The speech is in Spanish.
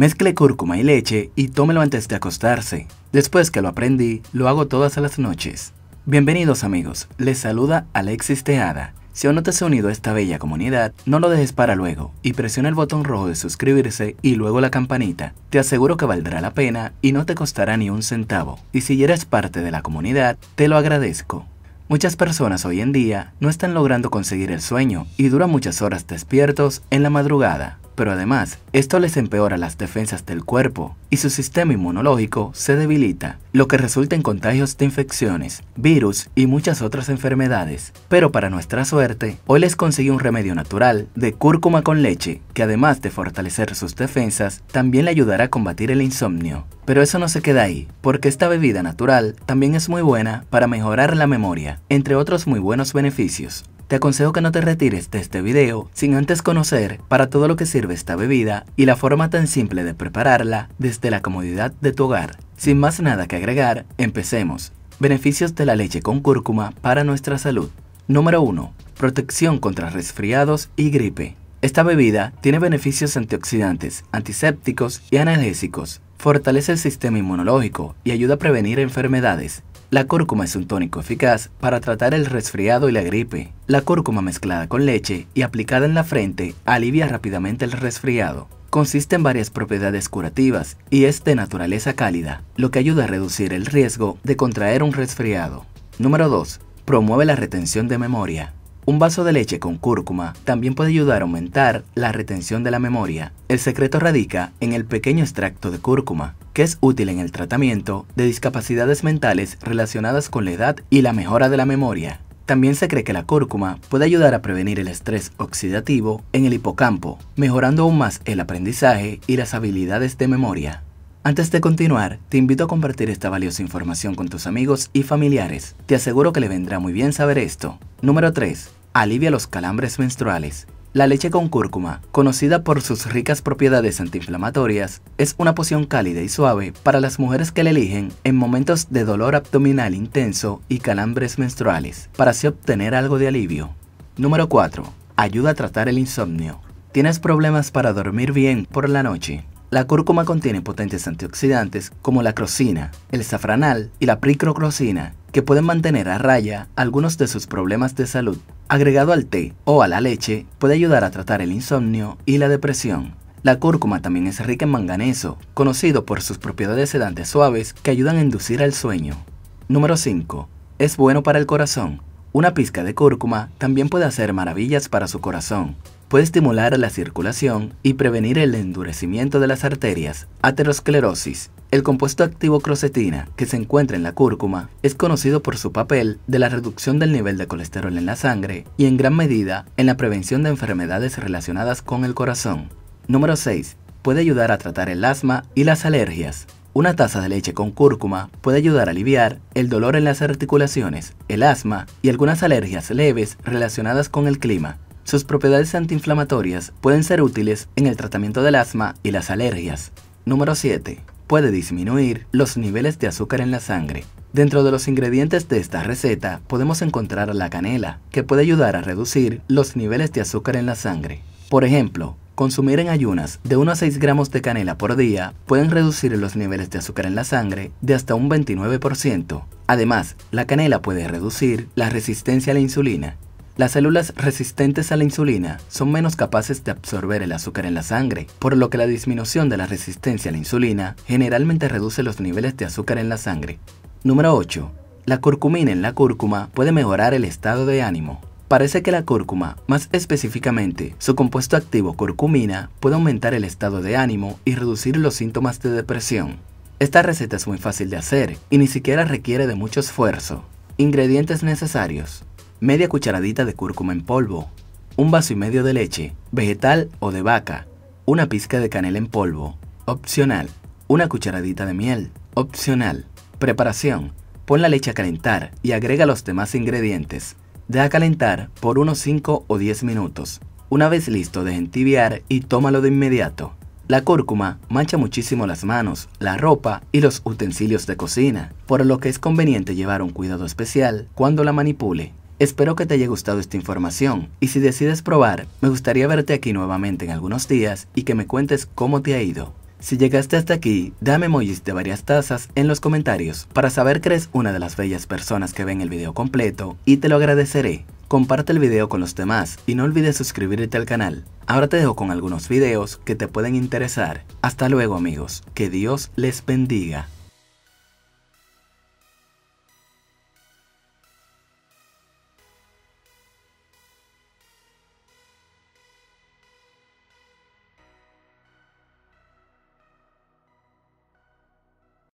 Mezcle cúrcuma y leche y tómelo antes de acostarse. Después que lo aprendí, lo hago todas las noches. Bienvenidos amigos, les saluda Alexis Teada. Si aún no te has unido a esta bella comunidad, no lo dejes para luego y presiona el botón rojo de suscribirse y luego la campanita. Te aseguro que valdrá la pena y no te costará ni un centavo. Y si ya eres parte de la comunidad, te lo agradezco. Muchas personas hoy en día no están logrando conseguir el sueño y duran muchas horas despiertos en la madrugada pero además esto les empeora las defensas del cuerpo y su sistema inmunológico se debilita, lo que resulta en contagios de infecciones, virus y muchas otras enfermedades. Pero para nuestra suerte, hoy les consigue un remedio natural de cúrcuma con leche, que además de fortalecer sus defensas, también le ayudará a combatir el insomnio. Pero eso no se queda ahí, porque esta bebida natural también es muy buena para mejorar la memoria, entre otros muy buenos beneficios te aconsejo que no te retires de este video sin antes conocer para todo lo que sirve esta bebida y la forma tan simple de prepararla desde la comodidad de tu hogar. Sin más nada que agregar, empecemos. Beneficios de la leche con cúrcuma para nuestra salud. Número 1. Protección contra resfriados y gripe. Esta bebida tiene beneficios antioxidantes, antisépticos y analgésicos. Fortalece el sistema inmunológico y ayuda a prevenir enfermedades. La cúrcuma es un tónico eficaz para tratar el resfriado y la gripe. La cúrcuma mezclada con leche y aplicada en la frente alivia rápidamente el resfriado. Consiste en varias propiedades curativas y es de naturaleza cálida, lo que ayuda a reducir el riesgo de contraer un resfriado. Número 2. Promueve la retención de memoria. Un vaso de leche con cúrcuma también puede ayudar a aumentar la retención de la memoria. El secreto radica en el pequeño extracto de cúrcuma, que es útil en el tratamiento de discapacidades mentales relacionadas con la edad y la mejora de la memoria. También se cree que la cúrcuma puede ayudar a prevenir el estrés oxidativo en el hipocampo, mejorando aún más el aprendizaje y las habilidades de memoria. Antes de continuar, te invito a compartir esta valiosa información con tus amigos y familiares. Te aseguro que le vendrá muy bien saber esto. Número 3. Alivia los calambres menstruales. La leche con cúrcuma, conocida por sus ricas propiedades antiinflamatorias, es una poción cálida y suave para las mujeres que la eligen en momentos de dolor abdominal intenso y calambres menstruales, para así obtener algo de alivio. Número 4. Ayuda a tratar el insomnio. ¿Tienes problemas para dormir bien por la noche? La cúrcuma contiene potentes antioxidantes como la crocina, el safranal y la pricrocrocina, que pueden mantener a raya algunos de sus problemas de salud, agregado al té o a la leche, puede ayudar a tratar el insomnio y la depresión. La cúrcuma también es rica en manganeso, conocido por sus propiedades sedantes suaves que ayudan a inducir al sueño. Número 5. Es bueno para el corazón. Una pizca de cúrcuma también puede hacer maravillas para su corazón. Puede estimular la circulación y prevenir el endurecimiento de las arterias, aterosclerosis, el compuesto activo crocetina, que se encuentra en la cúrcuma, es conocido por su papel de la reducción del nivel de colesterol en la sangre y en gran medida en la prevención de enfermedades relacionadas con el corazón. Número 6. Puede ayudar a tratar el asma y las alergias. Una taza de leche con cúrcuma puede ayudar a aliviar el dolor en las articulaciones, el asma y algunas alergias leves relacionadas con el clima. Sus propiedades antiinflamatorias pueden ser útiles en el tratamiento del asma y las alergias. Número 7 puede disminuir los niveles de azúcar en la sangre. Dentro de los ingredientes de esta receta podemos encontrar la canela, que puede ayudar a reducir los niveles de azúcar en la sangre. Por ejemplo, consumir en ayunas de 1 a 6 gramos de canela por día pueden reducir los niveles de azúcar en la sangre de hasta un 29%. Además, la canela puede reducir la resistencia a la insulina, las células resistentes a la insulina son menos capaces de absorber el azúcar en la sangre, por lo que la disminución de la resistencia a la insulina generalmente reduce los niveles de azúcar en la sangre. Número 8. La curcumina en la cúrcuma puede mejorar el estado de ánimo. Parece que la cúrcuma, más específicamente su compuesto activo curcumina, puede aumentar el estado de ánimo y reducir los síntomas de depresión. Esta receta es muy fácil de hacer y ni siquiera requiere de mucho esfuerzo. Ingredientes necesarios media cucharadita de cúrcuma en polvo, un vaso y medio de leche, vegetal o de vaca, una pizca de canela en polvo, opcional, una cucharadita de miel, opcional. Preparación. Pon la leche a calentar y agrega los demás ingredientes. Deja calentar por unos 5 o 10 minutos. Una vez listo, deja entibiar y tómalo de inmediato. La cúrcuma mancha muchísimo las manos, la ropa y los utensilios de cocina, por lo que es conveniente llevar un cuidado especial cuando la manipule. Espero que te haya gustado esta información y si decides probar, me gustaría verte aquí nuevamente en algunos días y que me cuentes cómo te ha ido. Si llegaste hasta aquí, dame emojis de varias tazas en los comentarios para saber que eres una de las bellas personas que ven el video completo y te lo agradeceré. Comparte el video con los demás y no olvides suscribirte al canal. Ahora te dejo con algunos videos que te pueden interesar. Hasta luego amigos, que Dios les bendiga.